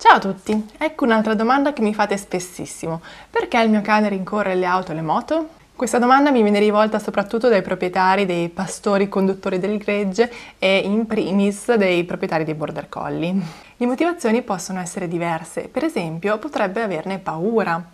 Ciao a tutti! Ecco un'altra domanda che mi fate spessissimo. Perché il mio cane rincorre le auto e le moto? Questa domanda mi viene rivolta soprattutto dai proprietari dei pastori conduttori del gregge e in primis dei proprietari dei border collie. Le motivazioni possono essere diverse, per esempio potrebbe averne paura.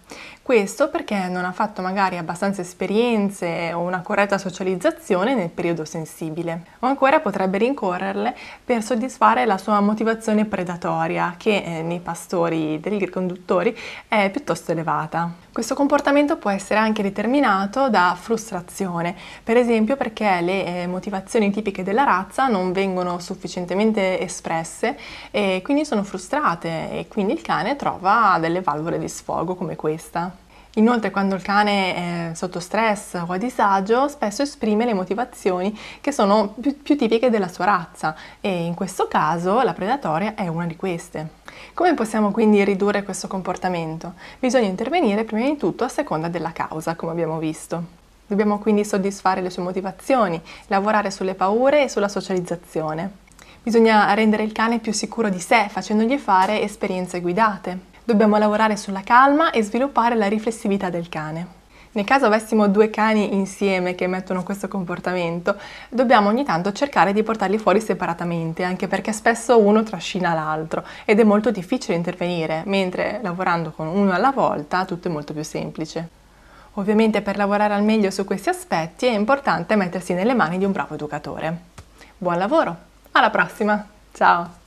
Questo perché non ha fatto magari abbastanza esperienze o una corretta socializzazione nel periodo sensibile. O ancora potrebbe rincorrerle per soddisfare la sua motivazione predatoria, che eh, nei pastori degli conduttori è piuttosto elevata. Questo comportamento può essere anche determinato da frustrazione, per esempio perché le eh, motivazioni tipiche della razza non vengono sufficientemente espresse e quindi sono frustrate e quindi il cane trova delle valvole di sfogo come questa. Inoltre quando il cane è sotto stress o a disagio spesso esprime le motivazioni che sono più, più tipiche della sua razza e in questo caso la predatoria è una di queste. Come possiamo quindi ridurre questo comportamento? Bisogna intervenire prima di tutto a seconda della causa, come abbiamo visto. Dobbiamo quindi soddisfare le sue motivazioni, lavorare sulle paure e sulla socializzazione. Bisogna rendere il cane più sicuro di sé facendogli fare esperienze guidate. Dobbiamo lavorare sulla calma e sviluppare la riflessività del cane. Nel caso avessimo due cani insieme che emettono questo comportamento, dobbiamo ogni tanto cercare di portarli fuori separatamente, anche perché spesso uno trascina l'altro ed è molto difficile intervenire, mentre lavorando con uno alla volta tutto è molto più semplice. Ovviamente per lavorare al meglio su questi aspetti è importante mettersi nelle mani di un bravo educatore. Buon lavoro, alla prossima, ciao!